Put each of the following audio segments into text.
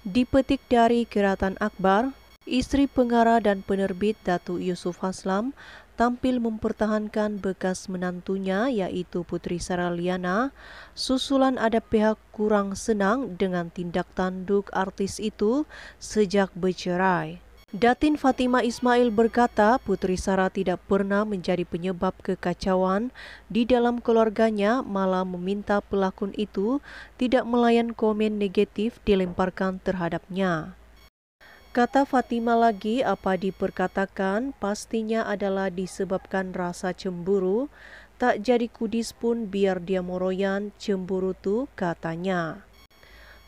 Dipetik dari Kiratan Akbar, istri pengarah dan penerbit Datuk Yusuf Haslam tampil mempertahankan bekas menantunya yaitu Putri Saraliana, susulan ada pihak kurang senang dengan tindak tanduk artis itu sejak bercerai. Datin Fatima Ismail berkata Putri Sarah tidak pernah menjadi penyebab kekacauan di dalam keluarganya malah meminta pelakon itu tidak melayan komen negatif dilemparkan terhadapnya. Kata Fatima lagi apa diperkatakan pastinya adalah disebabkan rasa cemburu, tak jadi kudis pun biar dia moroyan cemburu tuh katanya.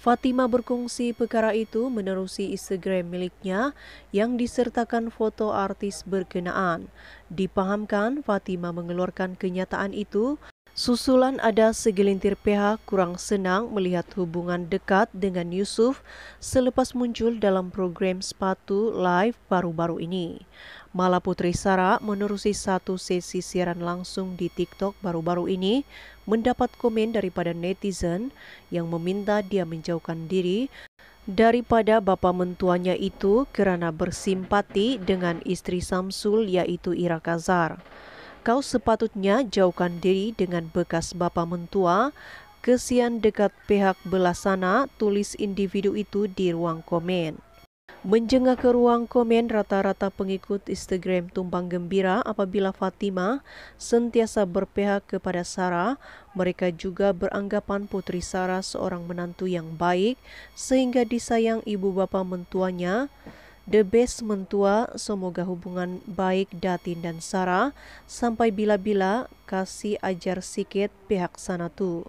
Fatima berkongsi perkara itu menerusi Instagram miliknya yang disertakan foto artis berkenaan. Dipahamkan Fatima mengeluarkan kenyataan itu Susulan ada segelintir pihak kurang senang melihat hubungan dekat dengan Yusuf selepas muncul dalam program Sepatu Live baru-baru ini. Malah Putri Sara menerusi satu sesi siaran langsung di TikTok baru-baru ini mendapat komen daripada netizen yang meminta dia menjauhkan diri daripada bapak mentuanya itu kerana bersimpati dengan istri Samsul yaitu Ira Kazar. Kau sepatutnya jauhkan diri dengan bekas bapak mentua, kesian dekat pihak belasana, tulis individu itu di ruang komen. Menjengah ke ruang komen rata-rata pengikut Instagram tumpang gembira apabila Fatima sentiasa berpihak kepada Sarah. Mereka juga beranggapan putri Sarah seorang menantu yang baik sehingga disayang ibu bapa mentuanya. The best mentua, semoga hubungan baik Datin dan Sarah sampai bila-bila kasih ajar sikit pihak sana tuh.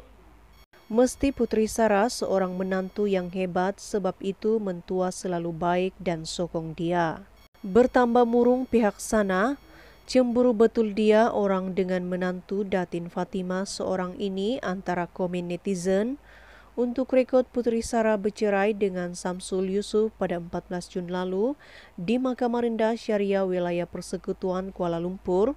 Mesti Putri Sarah seorang menantu yang hebat sebab itu mentua selalu baik dan sokong dia. Bertambah murung pihak sana, cemburu betul dia orang dengan menantu Datin Fatima seorang ini antara komen netizen untuk rekod Putri Sarah bercerai dengan Samsul Yusuf pada 14 Jun lalu di Mahkamah Rendah Syariah Wilayah Persekutuan Kuala Lumpur